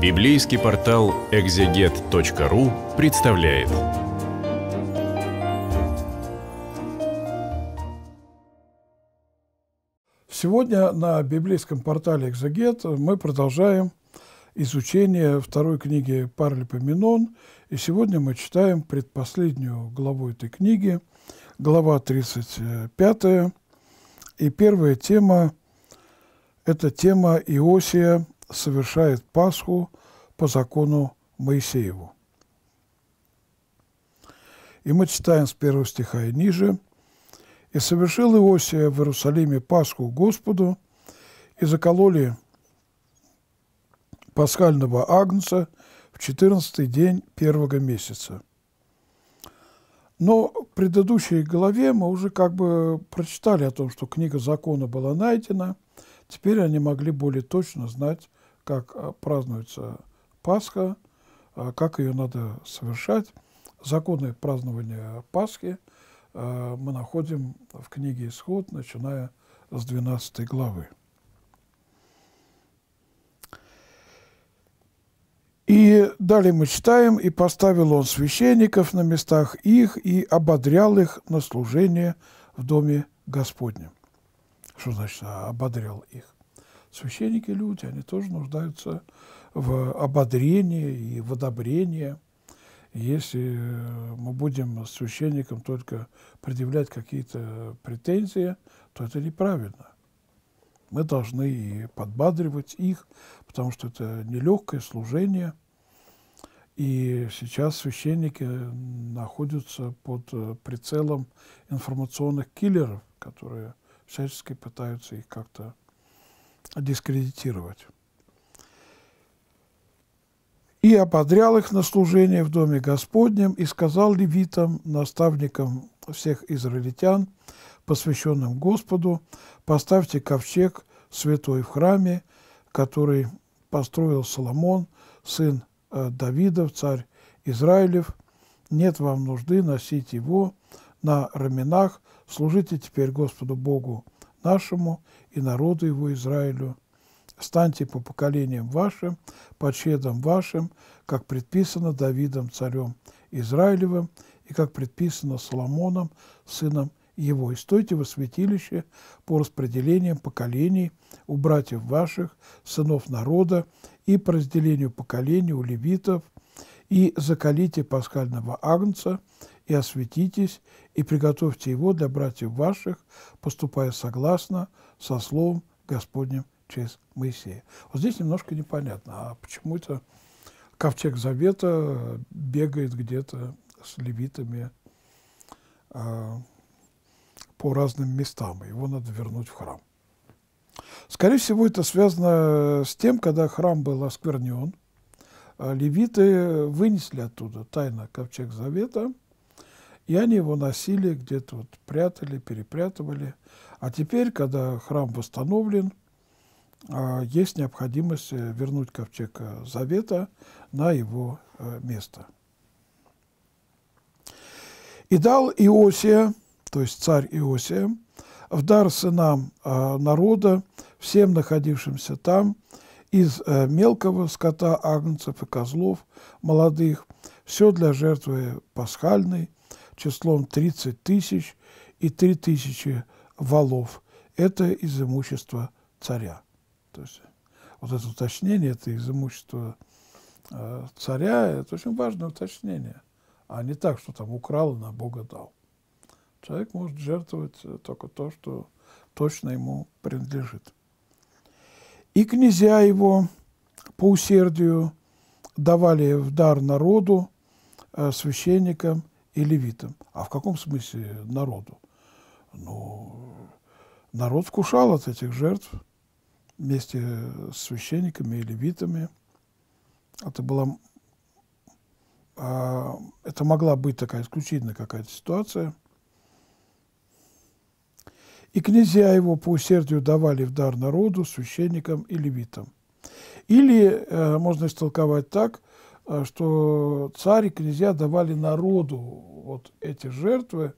Библейский портал экзегет.ру представляет. Сегодня на библейском портале «Экзегет» мы продолжаем изучение второй книги Парлипоменон. И сегодня мы читаем предпоследнюю главу этой книги, глава 35. И первая тема – это тема Иосия – совершает Пасху по закону Моисееву. И мы читаем с первого стиха и ниже. «И совершил Иосия в Иерусалиме Пасху Господу, и закололи пасхального агнца в четырнадцатый день первого месяца». Но в предыдущей главе мы уже как бы прочитали о том, что книга закона была найдена. Теперь они могли более точно знать, как э, празднуется Пасха, э, как ее надо совершать. Законы празднования Пасхи э, мы находим в книге «Исход», начиная с 12 главы. И далее мы читаем, «И поставил он священников на местах их и ободрял их на служение в доме Господнем». Что значит «ободрял их»? священники люди, они тоже нуждаются в ободрении и в одобрении. Если мы будем священникам только предъявлять какие-то претензии, то это неправильно. Мы должны и подбадривать их, потому что это нелегкое служение. И сейчас священники находятся под прицелом информационных киллеров, которые всячески пытаются их как-то дискредитировать. И ободрял их на служение в Доме Господнем, и сказал левитам, наставникам всех израильтян, посвященным Господу, поставьте ковчег святой в храме, который построил Соломон, сын э, Давидов, царь Израилев. Нет вам нужды носить его на раменах, служите теперь Господу Богу нашему и народу его Израилю. Станьте по поколениям вашим, по чедам вашим, как предписано Давидом, царем Израилевым, и как предписано Соломоном, сыном его, и стойте во святилище по распределениям поколений у братьев ваших, сынов народа, и по разделению поколений у левитов, и закалите пасхального агнца, и осветитесь, и приготовьте его для братьев ваших, поступая согласно со словом Господним через Моисея. Вот здесь немножко непонятно, а почему это ковчег Завета бегает где-то с левитами э, по разным местам, его надо вернуть в храм. Скорее всего, это связано с тем, когда храм был осквернен, а левиты вынесли оттуда тайно ковчег Завета, и они его носили, где-то вот прятали, перепрятывали. А теперь, когда храм восстановлен, а, есть необходимость э, вернуть ковчег э, Завета на его э, место. И дал Иосия, то есть царь Иосия, в дар сынам народа, всем находившимся там, из мелкого скота, агнцев и козлов молодых, все для жертвы пасхальной, числом 30 тысяч и 3 тысячи валов. Это из имущества царя. То есть вот это уточнение, это из имущества э, царя, это очень важное уточнение, а не так, что там украл и на Бога дал. Человек может жертвовать э, только то, что точно ему принадлежит. И князья его по усердию давали в дар народу, э, священникам и левитам. А в каком смысле народу? Ну, народ вкушал от этих жертв вместе с священниками и левитами. Это была а, это могла быть такая исключительно какая-то ситуация. И князья его по усердию давали в дар народу, священникам и левитам. Или э, можно истолковать так, Э, что цари, князья давали народу вот эти жертвы,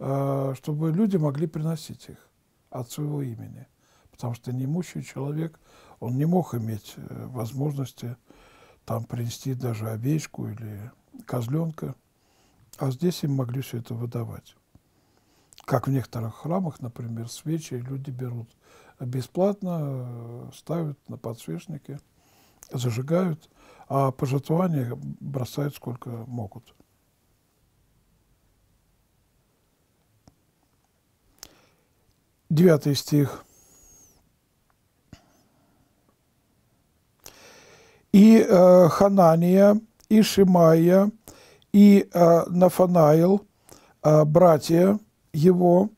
э, чтобы люди могли приносить их от своего имени. Потому что неимущий человек, он не мог иметь э, возможности там принести даже овечку или козленка, а здесь им могли все это выдавать. Как в некоторых храмах, например, свечи люди берут бесплатно, ставят на подсвечники, зажигают – а пожертвования бросают сколько могут. Девятый стих. И э, Ханания, и Шимая, и э, Нафанаил, э, братья его,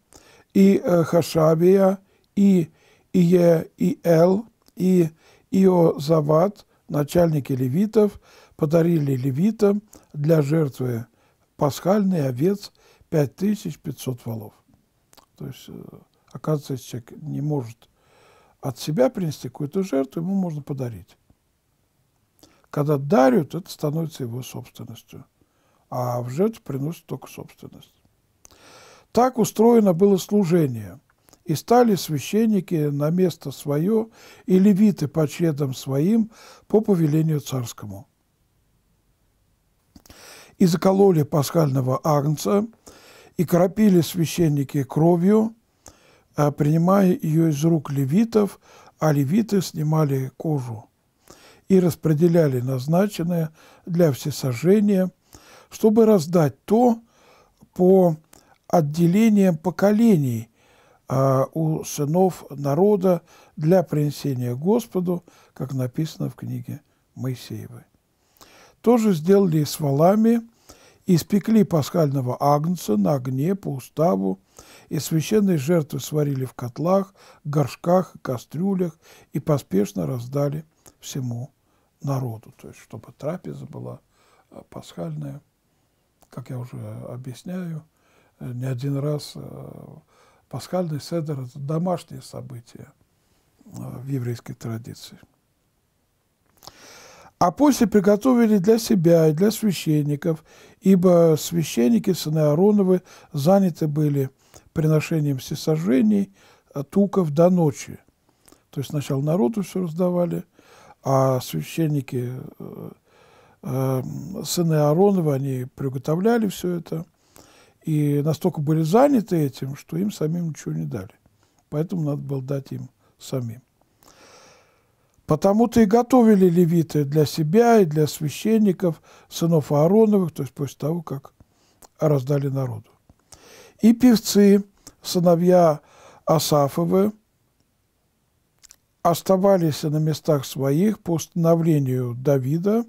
и э, Хашабия, и Ие, и Эл, и Иозават – начальники левитов подарили левитам для жертвы пасхальный овец 5500 валов. То есть, э, оказывается, человек не может от себя принести какую-то жертву, ему можно подарить. Когда дарят, это становится его собственностью, а в жертву приносят только собственность. Так устроено было служение – и стали священники на место свое и левиты по чедам своим по повелению царскому. И закололи пасхального агнца, и кропили священники кровью, э, принимая ее из рук левитов, а левиты снимали кожу и распределяли назначенное для всесожжения, чтобы раздать то по отделениям поколений – а, у сынов народа для принесения Господу, как написано в книге Моисеевой. Тоже сделали и с валами, испекли пасхального агнца на огне по уставу, и священные жертвы сварили в котлах, горшках, кастрюлях и поспешно раздали всему народу, то есть чтобы трапеза была а, пасхальная, как я уже объясняю, э, не один раз э, Пасхальный седер – это домашнее событие э, в еврейской традиции. А после приготовили для себя и для священников, ибо священники, сыны Аароновы, заняты были приношением всесожжений, э, туков до ночи. То есть сначала народу все раздавали, а священники, э, э, сыны Ааронова, они приготовляли все это – и настолько были заняты этим, что им самим ничего не дали. Поэтому надо было дать им самим. Потому-то и готовили левиты для себя и для священников, сынов Аароновых, то есть после того, как раздали народу. И певцы, сыновья Асафовы, оставались на местах своих по установлению Давида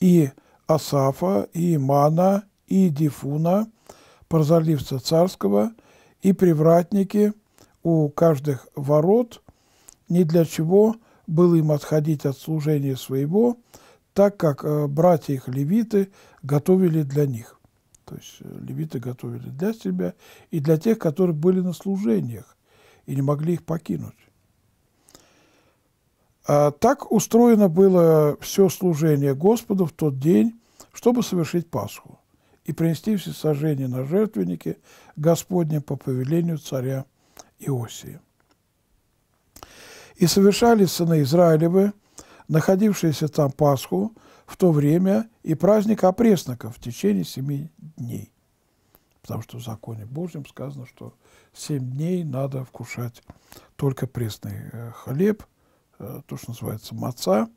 и Асафа, и Имана, и Дифуна – прозорливца царского, и привратники у каждых ворот, ни для чего было им отходить от служения своего, так как э, братья их левиты готовили для них. То есть э, левиты готовили для себя и для тех, которые были на служениях и не могли их покинуть. А так устроено было все служение Господу в тот день, чтобы совершить Пасху и принести все сожжения на жертвенники Господне по повелению царя Иосии. И совершали сыны Израилевы, находившиеся там Пасху, в то время и праздник опресноков в течение семи дней. Потому что в законе Божьем сказано, что семь дней надо вкушать только пресный э, хлеб, э, то, что называется маца,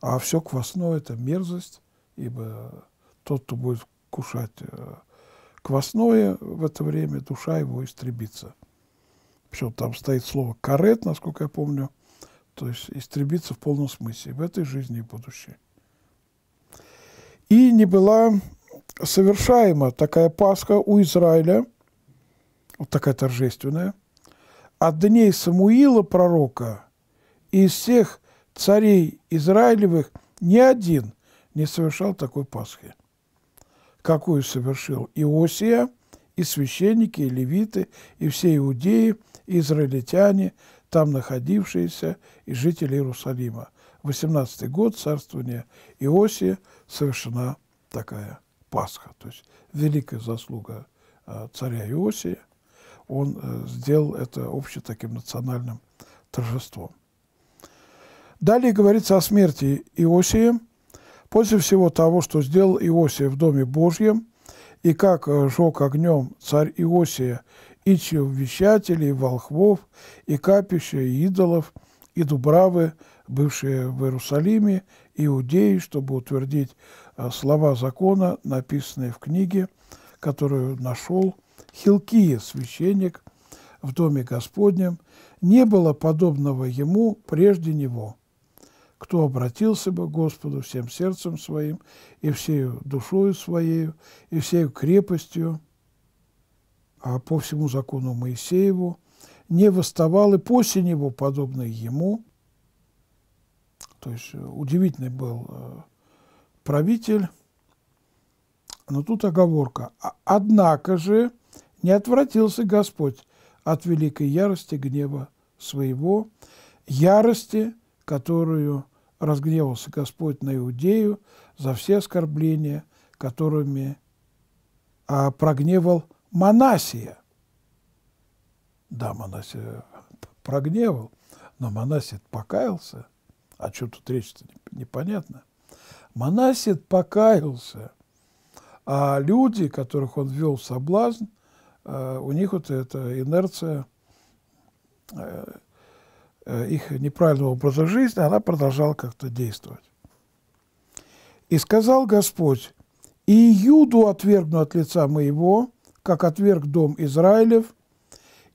а все квасное – это мерзость, ибо тот, кто будет кушать э, квасное в это время, душа его истребится. Причем там стоит слово «карет», насколько я помню, то есть истребится в полном смысле, в этой жизни и будущей. И не была совершаема такая Пасха у Израиля, вот такая торжественная, от дней Самуила, пророка, и из всех царей Израилевых ни один не совершал такой Пасхи какую совершил Иосия, и священники, и левиты, и все иудеи, и израильтяне, там находившиеся, и жители Иерусалима. 18 год царствования Иосия совершена такая Пасха. То есть великая заслуга а, царя Иосия, он э, сделал это обще таким национальным торжеством. Далее говорится о смерти Иосия, После всего того, что сделал Иосия в Доме Божьем, и как э, жег огнем царь Иосия и вещателей, и волхвов, и капища, и идолов, и дубравы, бывшие в Иерусалиме, иудеи, чтобы утвердить э, слова закона, написанные в книге, которую нашел Хилкия, священник, в Доме Господнем, не было подобного ему прежде него кто обратился бы к Господу всем сердцем своим и всею душою своей и всею крепостью а по всему закону Моисееву, не восставал и после него, подобный ему. То есть э, удивительный был э, правитель, но тут оговорка. «А, однако же не отвратился Господь от великой ярости гнева своего, ярости, которую разгневался Господь на Иудею за все оскорбления, которыми а, прогневал Манасия. Да, Манасия прогневал, но Манасия покаялся. а чем тут речь-то непонятно. Манасид покаялся, а люди, которых он ввел в соблазн, э, у них вот эта инерция э, Э, их неправильного образа жизни, она продолжала как-то действовать. «И сказал Господь, и Иуду отвергну от лица моего, как отверг дом Израилев,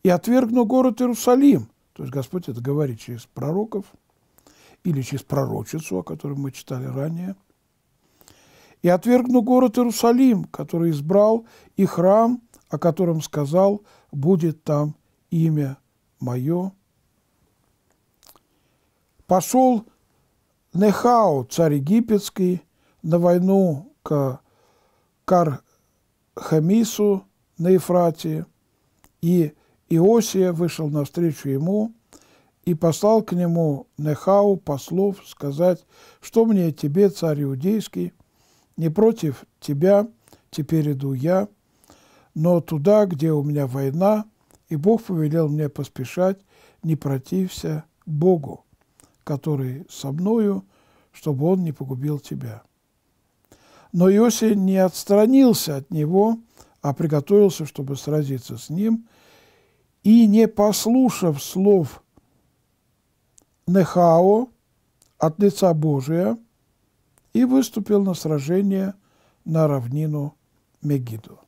и отвергну город Иерусалим». То есть Господь это говорит через пророков или через пророчицу, о которой мы читали ранее. «И отвергну город Иерусалим, который избрал, и храм, о котором сказал, будет там имя мое». Пошел Нехау, царь египетский, на войну к Кархамису на Ефрате, и Иосия вышел навстречу ему и послал к нему Нехау послов сказать, что мне тебе, царь иудейский, не против тебя, теперь иду я, но туда, где у меня война, и Бог повелел мне поспешать, не протився Богу который со мною, чтобы он не погубил тебя». Но Иосиф не отстранился от него, а приготовился, чтобы сразиться с ним, и, не послушав слов Нехао от лица Божия, и выступил на сражение на равнину Мегиду.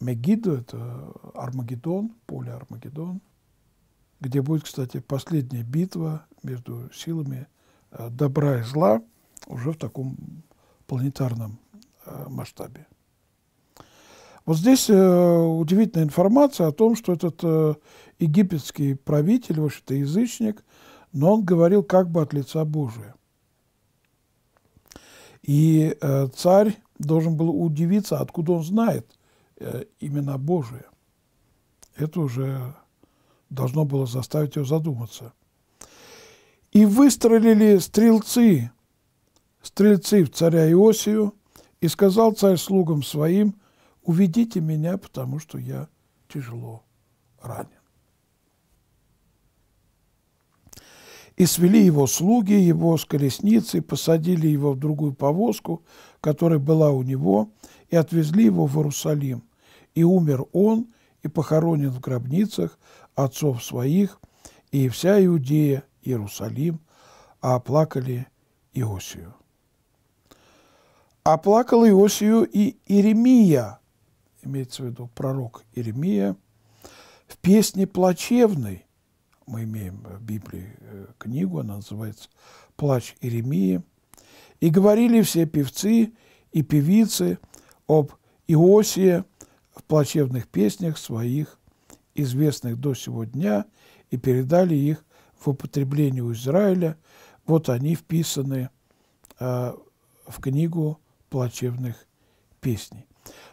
Мегиду – это Армагеддон, поле Армагеддон – где будет, кстати, последняя битва между силами э, добра и зла уже в таком планетарном э, масштабе. Вот здесь э, удивительная информация о том, что этот египетский правитель, вообще то язычник, но он говорил как бы от лица Божия. И царь должен был удивиться, откуда он знает имена Божие. Это уже должно было заставить его задуматься. И выстрелили стрелцы, стрельцы в царя Иосию, и сказал царь слугам своим, уведите меня, потому что я тяжело ранен. И свели его слуги, его с колесницы, посадили его в другую повозку, которая была у него, и отвезли его в Иерусалим. И умер он, и похоронен в гробницах, отцов своих, и вся Иудея, Иерусалим, а оплакали Иосию. Оплакал Иосию и Иеремия, имеется в виду пророк Иеремия, в песне плачевной, мы имеем в Библии э, книгу, она называется «Плач Иеремии», и говорили все певцы и певицы об Иосии в плачевных песнях своих известных до сего дня, и передали их в употребление у Израиля. Вот они вписаны э, в книгу плачевных песней.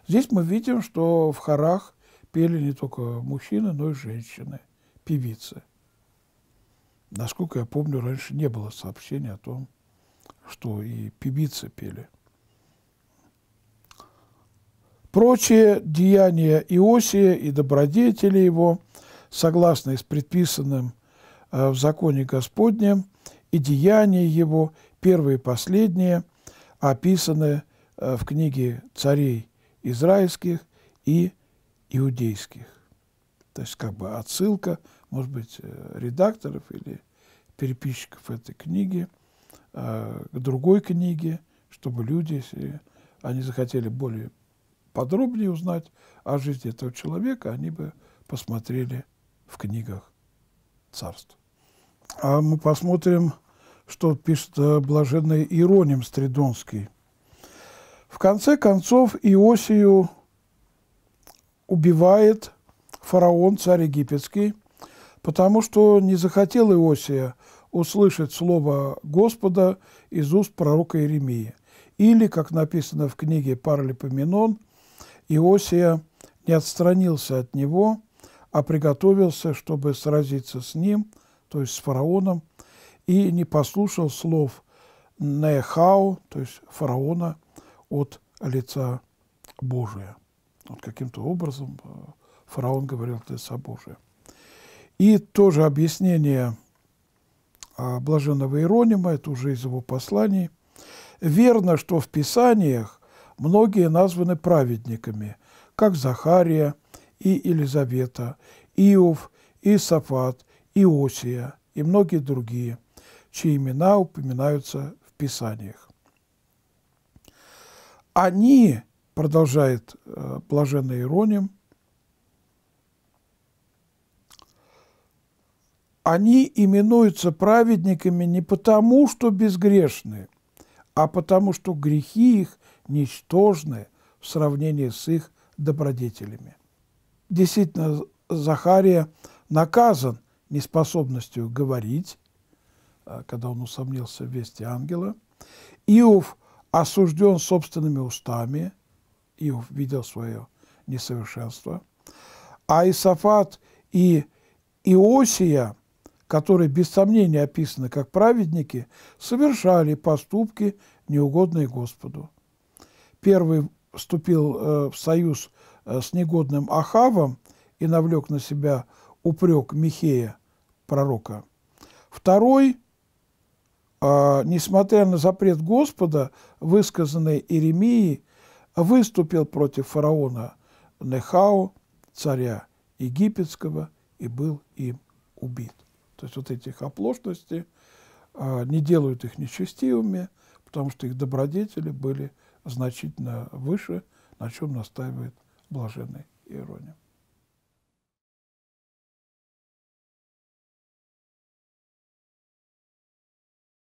Здесь мы видим, что в хорах пели не только мужчины, но и женщины, певицы. Насколько я помню, раньше не было сообщения о том, что и певицы пели – Прочие деяния Иосия и добродетели его, согласно с предписанным э, в законе Господнем, и деяния его, первые и последние, описаны э, в книге царей израильских и иудейских. То есть как бы отсылка, может быть, э, редакторов или переписчиков этой книги к другой книге, чтобы люди, если они захотели более подробнее узнать о жизни этого человека, они бы посмотрели в книгах царств. А мы посмотрим, что пишет э, блаженный Ироним Стридонский. В конце концов Иосию убивает фараон, царь египетский, потому что не захотел Иосия услышать слово Господа из уст пророка Иеремии. Или, как написано в книге Парлипоменон, Иосия не отстранился от него, а приготовился, чтобы сразиться с ним, то есть с фараоном, и не послушал слов Нехау, то есть фараона, от лица Божия. Вот каким-то образом э, фараон говорил от лица Божия. И тоже объяснение а, блаженного Иеронима, это уже из его посланий. Верно, что в Писаниях Многие названы праведниками, как Захария и Елизавета, Иов, Исафат, Иосия и многие другие, чьи имена упоминаются в Писаниях. Они, продолжает э, блаженный Ироним, они именуются праведниками не потому, что безгрешны, а потому, что грехи их ничтожны в сравнении с их добродетелями. Действительно, Захария наказан неспособностью говорить, э, когда он усомнился в вести ангела. Иов осужден собственными устами, Иов видел свое несовершенство. А Исафат и Иосия, которые без сомнения описаны как праведники, совершали поступки, неугодные Господу. Первый вступил э, в союз э, с негодным Ахавом и навлек на себя упрек Михея, пророка. Второй, а, несмотря на запрет Господа, высказанный Иеремией, выступил против фараона Нехао, царя египетского, и был им убит. То есть вот этих оплошностей а, не делают их нечестивыми, потому что их добродетели были – значительно выше, на чем настаивает блаженный Иероним.